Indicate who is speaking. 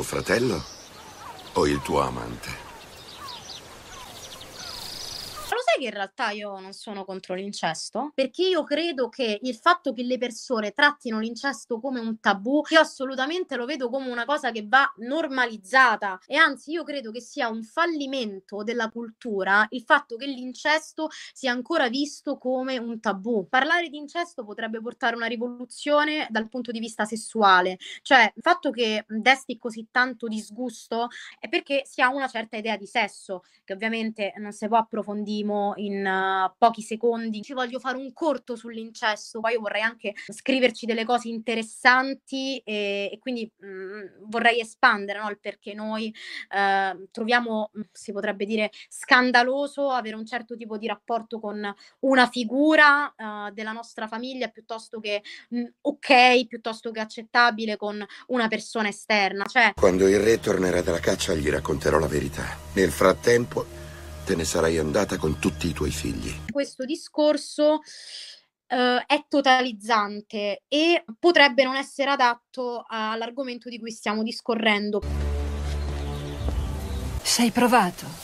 Speaker 1: tuo fratello o il tuo amante?
Speaker 2: che in realtà io non sono contro l'incesto? Perché io credo che il fatto che le persone trattino l'incesto come un tabù, io assolutamente lo vedo come una cosa che va normalizzata e anzi io credo che sia un fallimento della cultura il fatto che l'incesto sia ancora visto come un tabù. Parlare di incesto potrebbe portare una rivoluzione dal punto di vista sessuale, cioè il fatto che desti così tanto disgusto è perché si ha una certa idea di sesso che ovviamente non si può approfondire in uh, pochi secondi. Ci voglio fare un corto sull'incesto, poi io vorrei anche scriverci delle cose interessanti e, e quindi mh, mm, vorrei espandere no, il perché noi uh, troviamo, mm, si potrebbe dire, scandaloso avere un certo tipo di rapporto con una figura uh, della nostra famiglia piuttosto che mh, mm, ok, piuttosto che accettabile con una persona esterna. Cioè...
Speaker 1: Quando il re tornerà dalla caccia gli racconterò la verità. Nel frattempo te ne sarai andata con tutti i tuoi figli.
Speaker 2: Questo discorso eh, è totalizzante e potrebbe non essere adatto all'argomento di cui stiamo discorrendo.
Speaker 1: Sei provato.